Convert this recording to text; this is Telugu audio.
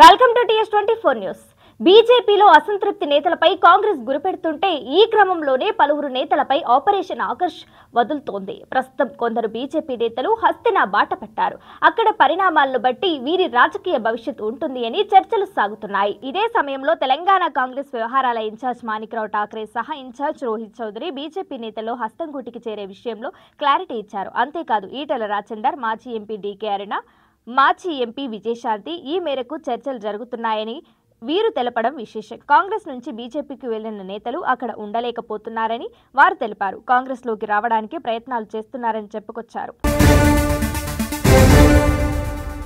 welcome to TS twenty four news బీజేపీలో అసంతృప్తి నేతలపై కాంగ్రెస్ గురిపెడుతుంటే ఈ క్రమంలోనే పలువురు నేతలపై ఆపరేషన్ ఆకర్ష్ వదులుతోంది ప్రస్తుతం కొందరు బీజేపీ నేతలు హస్తినా బాట పట్టారు అక్కడ పరిణామాలను బట్టి వీరి రాజకీయ భవిష్యత్ ఉంటుంది అని చర్చలు సాగుతున్నాయి ఇదే సమయంలో తెలంగాణ కాంగ్రెస్ వ్యవహారాల ఇన్ఛార్జ్ మాణిక్రావు ఠాక్రే సహా ఇన్ఛార్జ్ రోహిత్ చౌదరి బీజేపీ నేతల్లో హస్తం గుటికి చేరే విషయంలో క్లారిటీ ఇచ్చారు అంతేకాదు ఈటల రాజేందర్ మాజీ ఎంపీ డీకే అరుణ మాజీ ఎంపీ విజయశాంతి ఈ మేరకు చర్చలు జరుగుతున్నాయని వీరు తెలపడం విశేషం కాంగ్రెస్ నుంచి బీజేపీకి వెళ్లిన నేతలు అక్కడ ఉండలేకపోతున్నారని వారు తెలిపారు కాంగ్రెస్లోకి రావడానికి ప్రయత్నాలు చేస్తున్నారని చెప్పుకొచ్చారు